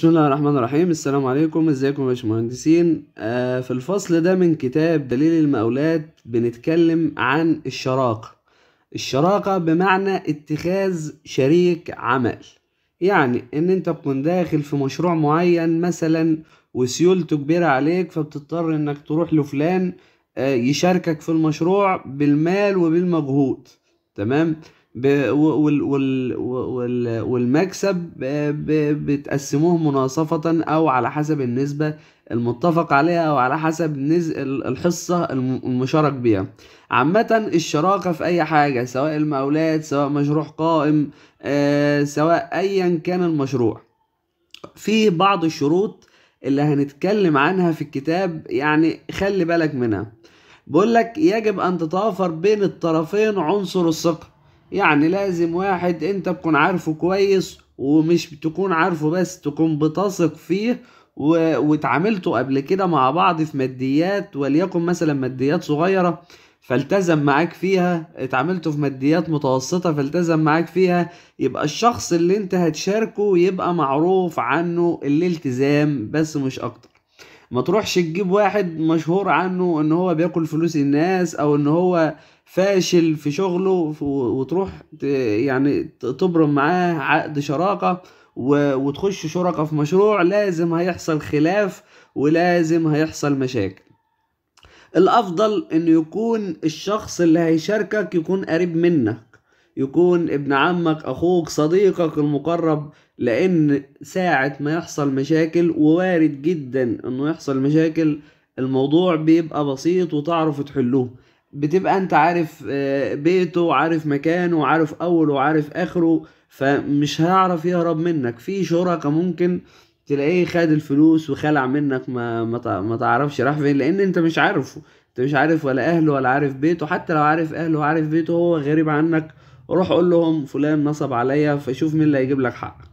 بسم الله الرحمن الرحيم السلام عليكم ازيكم يا باشمهندسين آه في الفصل ده من كتاب دليل المقاولات بنتكلم عن الشراكة الشراكة بمعنى اتخاذ شريك عمل يعني ان انت تكون داخل في مشروع معين مثلا وسيولته كبيرة عليك فبتضطر انك تروح لفلان آه يشاركك في المشروع بالمال وبالمجهود تمام وال وال وال والمكسب بتقسموه مناصفة أو على حسب النسبة المتفق عليها أو على حسب نز... الحصة المشارك بيها عامة الشراكة في أي حاجة سواء المقاولات سواء مشروع قائم آه، سواء أيا كان المشروع في بعض الشروط اللي هنتكلم عنها في الكتاب يعني خلي بالك منها بقول لك يجب أن تتوافر بين الطرفين عنصر الثقة يعني لازم واحد انت تكون عارفه كويس ومش تكون عارفه بس تكون بتثق فيه واتعاملتوا قبل كده مع بعض في ماديات وليكن مثلا ماديات صغيرة فالتزم معاك فيها اتعاملتوا في ماديات متوسطة فالتزم معاك فيها يبقى الشخص اللي انت هتشاركه يبقى معروف عنه الالتزام بس مش اكتر ما تروحش تجيب واحد مشهور عنه ان هو بياكل فلوس الناس او ان هو فاشل في شغله وتروح يعني تبرم معاه عقد شراكه وتخش شركاء في مشروع لازم هيحصل خلاف ولازم هيحصل مشاكل الافضل ان يكون الشخص اللي هيشاركك يكون قريب منك يكون ابن عمك اخوك صديقك المقرب لان ساعة ما يحصل مشاكل ووارد جدا انه يحصل مشاكل الموضوع بيبقى بسيط وتعرف تحلوه بتبقى انت عارف آه، بيته وعارف مكانه وعارف اوله وعارف اخره فمش هيعرف يهرب منك في شركة ممكن تلاقيه خد الفلوس وخلع منك ما ما تعرفش راح فين لان انت مش عارفه انت مش عارف ولا اهله ولا عارف بيته حتى لو عارف اهله وعارف بيته هو غريب عنك روح قول لهم فلان نصب عليا فشوف مين اللي هيجيب لك حقك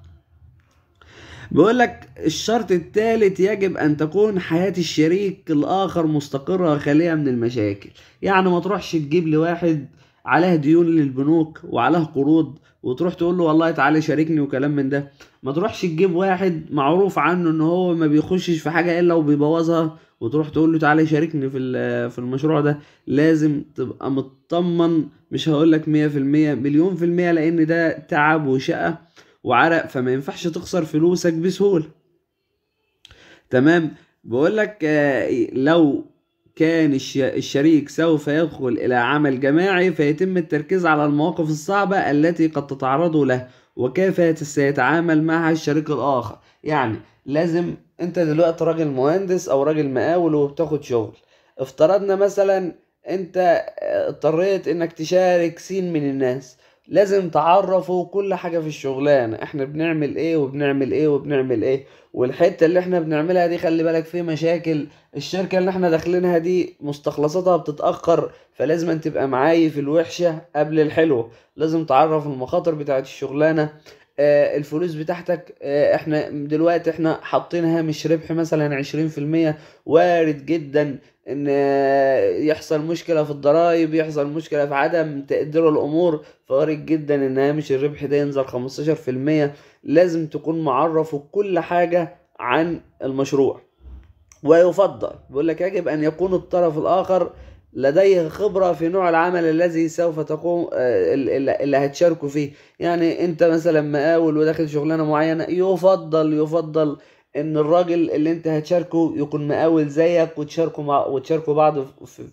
بيقول لك الشرط الثالث يجب ان تكون حياة الشريك الاخر مستقرة وخالية من المشاكل يعني ما تروحش تجيب لواحد عليها ديون للبنوك وعليها قروض وتروح تقول له والله تعالى شاركني وكلام من ده ما تروحش تجيب واحد معروف عنه ان هو ما بيخشش في حاجه الا وبيبوظها وتروح تقول له تعالى شاركني في في المشروع ده لازم تبقى مطمن مش هقول لك 100% مليون في المية لان ده تعب وشقه وعرق فما ينفعش تخسر فلوسك بسهوله تمام بقول لك آه، لو كان الشريك سوف يدخل إلى عمل جماعي فيتم التركيز على المواقف الصعبة التي قد تتعرض له وكيف سيتعامل معها الشريك الآخر يعني لازم أنت دلوقتي راجل مهندس أو راجل مقاول وبتاخد شغل افترضنا مثلا أنت اضطريت إنك تشارك سين من الناس لازم تعرفوا كل حاجة في الشغلانة احنا بنعمل ايه وبنعمل ايه وبنعمل ايه والحتة اللي احنا بنعملها دي خلي بالك في مشاكل الشركة اللي احنا داخلينها دي مستخلصاتها بتتأخر فلازم تبقى تبقى في الوحشة قبل الحلوة لازم تعرف المخاطر بتاعت الشغلانة آه، الفلوس بتاعتك آه، احنا دلوقتي احنا حاطينها مش ربح مثلا عشرين في المية وارد جدا ان آه، يحصل مشكلة في الضرائب يحصل مشكلة في عدم تقدير الامور فوارد جدا ان هامش الربح ده ينزل خمستاشر في المية لازم تكون معرف كل حاجة عن المشروع ويفضل بيقول لك يجب ان يكون الطرف الاخر لديه خبرة في نوع العمل الذي سوف تقوم آه، اللي هتشاركه فيه يعني انت مثلا مقاول وداخل شغلانة معينة يفضل يفضل ان الراجل اللي انت هتشاركه يكون مقاول زيك وتشاركوا مع وتشاركوا بعض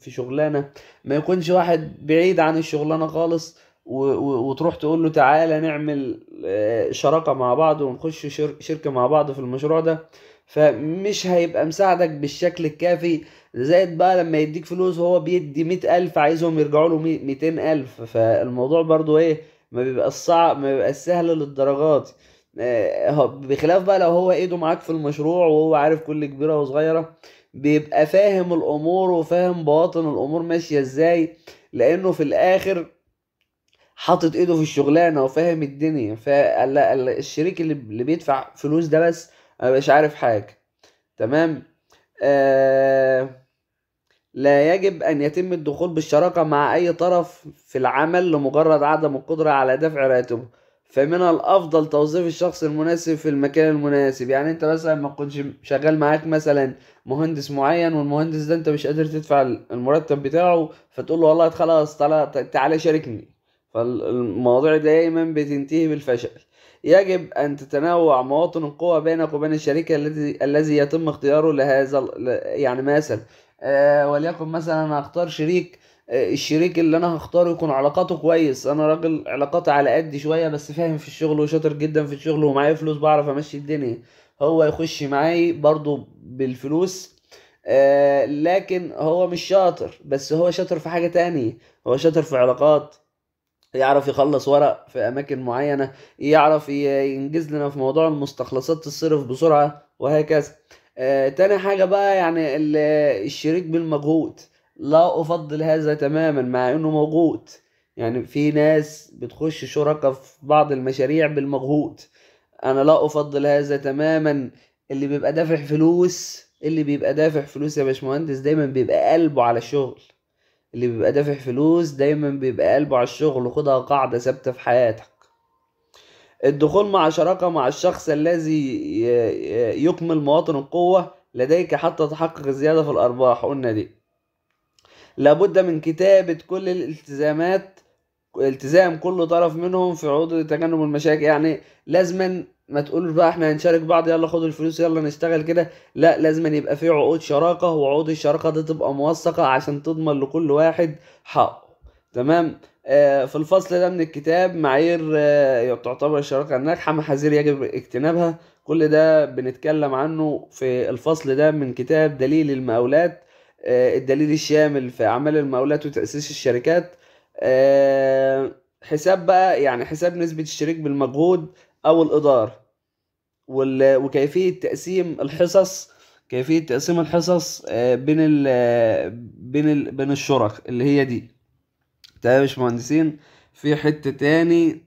في شغلانة ما يكونش واحد بعيد عن الشغلانة خالص وتروح تقول له تعالى نعمل آه، شراكة مع بعض ونخش شركة مع بعض في المشروع ده فمش هيبقى مساعدك بالشكل الكافي زائد بقى لما يديك فلوس وهو بيدي مئة ألف عايزهم يرجعوا له ميتين ألف فالموضوع برضو إيه ما بيبقى صعب ما بيبقى سهل للدرجات آه، بخلاف بقى لو هو ايده معاك في المشروع وهو عارف كل كبيرة وصغيرة بيبقى فاهم الامور وفاهم بواطن الامور ماشية ازاي لانه في الاخر حاطط ايده في الشغلانة وفاهم الدنيا فالشريك اللي بيدفع فلوس ده بس مبقاش عارف حاجة تمام آه لا يجب أن يتم الدخول بالشراكة مع أي طرف في العمل لمجرد عدم القدرة على دفع راتبه فمن الأفضل توظيف الشخص المناسب في المكان المناسب يعني أنت مثلا ما كنتش شغال معاك مثلا مهندس معين والمهندس ده أنت مش قادر تدفع المرتب بتاعه فتقول له والله خلاص تعالى شاركني فالمواضيع دائما بتنتهي بالفشل يجب أن تتنوع مواطن القوى بينك وبين الشريك الذي الذي يتم اختياره لهذا يعني مثلا آه، وليكن مثلا أنا هختار شريك آه، الشريك اللي انا هختاره يكون علاقاته كويس انا راجل علاقاتي على قد شويه بس فاهم في الشغل وشاطر جدا في الشغل ومعايا فلوس بعرف امشي الدنيا هو يخش معايا برضو بالفلوس آه لكن هو مش شاطر بس هو شاطر في حاجه تانية هو شاطر في علاقات يعرف يخلص ورق في اماكن معينه يعرف ينجز لنا في موضوع المستخلصات الصرف بسرعه وهكذا آه، تاني حاجه بقى يعني الشريك بالمجهود لا افضل هذا تماما مع انه موجود يعني في ناس بتخش شركاء في بعض المشاريع بالمجهود انا لا افضل هذا تماما اللي بيبقى دافع فلوس اللي بيبقى دافع فلوس يا باشمهندس دايما بيبقى قلبه على الشغل اللي بيبقى دافع فلوس دايما بيبقى قلبه على الشغل وخدها قاعدة ثابتة في حياتك الدخول مع شراكة مع الشخص الذي يكمل مواطن القوة لديك حتى تحقق الزيادة في الأرباح قلنا دي لابد من كتابة كل الالتزامات التزام كل طرف منهم في عروض تجنب المشاكل يعني لازما ما تقولوش بقى احنا هنشارك بعض يلا خدوا الفلوس يلا نشتغل كده لا لازم أن يبقى في عقود شراكة وعقود الشراكة دي تبقى موثقة عشان تضمن لكل واحد حقه تمام آه في الفصل ده من الكتاب معايير آه تعتبر الشراكة الناجحة محاذير يجب اجتنابها كل ده بنتكلم عنه في الفصل ده من كتاب دليل المقاولات آه الدليل الشامل في أعمال المقاولات وتأسيس الشركات آه، حساب بقى يعني حساب نسبة الشريك بالمجهود او الاداره وكيفيه تقسيم الحصص كيفيه تقسيم الحصص آه، بين ال بين الـ بين الشرك اللي هي دي تمام يا باشمهندسين في حته تاني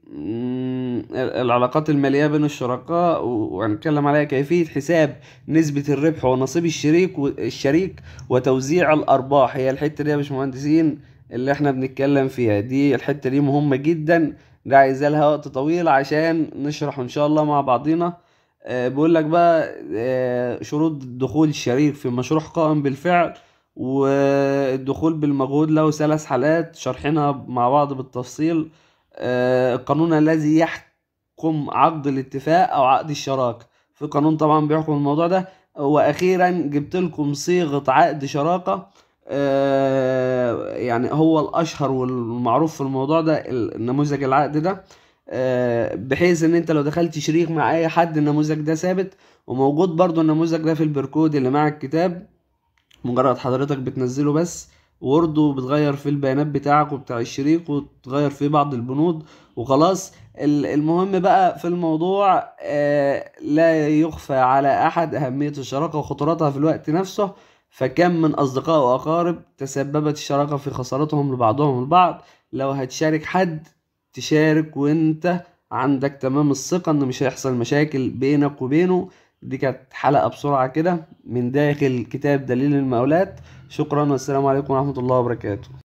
العلاقات الماليه بين الشركاء وهنتكلم عليها كيفيه حساب نسبه الربح ونصيب الشريك الشريك وتوزيع الارباح هي الحته دي يا باشمهندسين اللي احنا بنتكلم فيها دي الحته دي مهمه جدا ده عايز لها وقت طويل عشان نشرحه ان شاء الله مع بعضينا آه، بقول لك بقى آه، شروط دخول الشريك في مشروع قائم بالفعل والدخول بالمجهود له ثلاث حالات شرحنا مع بعض بالتفصيل آه، القانون الذي يحكم عقد الاتفاق او عقد الشراكه في قانون طبعا بيحكم الموضوع ده واخيرا جبت لكم صيغه عقد شراكه آه، يعني هو الاشهر والمعروف في الموضوع ده النموذج العقد ده آه، بحيث ان انت لو دخلت شريك مع اي حد النموذج ده ثابت وموجود برضو النموذج ده في البركود اللي مع الكتاب مجرد حضرتك بتنزله بس وورد بتغير في البيانات بتاعك وبتاع الشريك وتغير في بعض البنود وخلاص المهم بقى في الموضوع آه، لا يخفى على احد اهمية الشراكة وخطورتها في الوقت نفسه فكم من أصدقاء وأقارب تسببت الشراكة في خسارتهم لبعضهم البعض لو هتشارك حد تشارك وانت عندك تمام الثقة ان مش هيحصل مشاكل بينك وبينه دي كانت حلقة بسرعة كده من داخل كتاب دليل المقاولات شكرا والسلام عليكم ورحمة الله وبركاته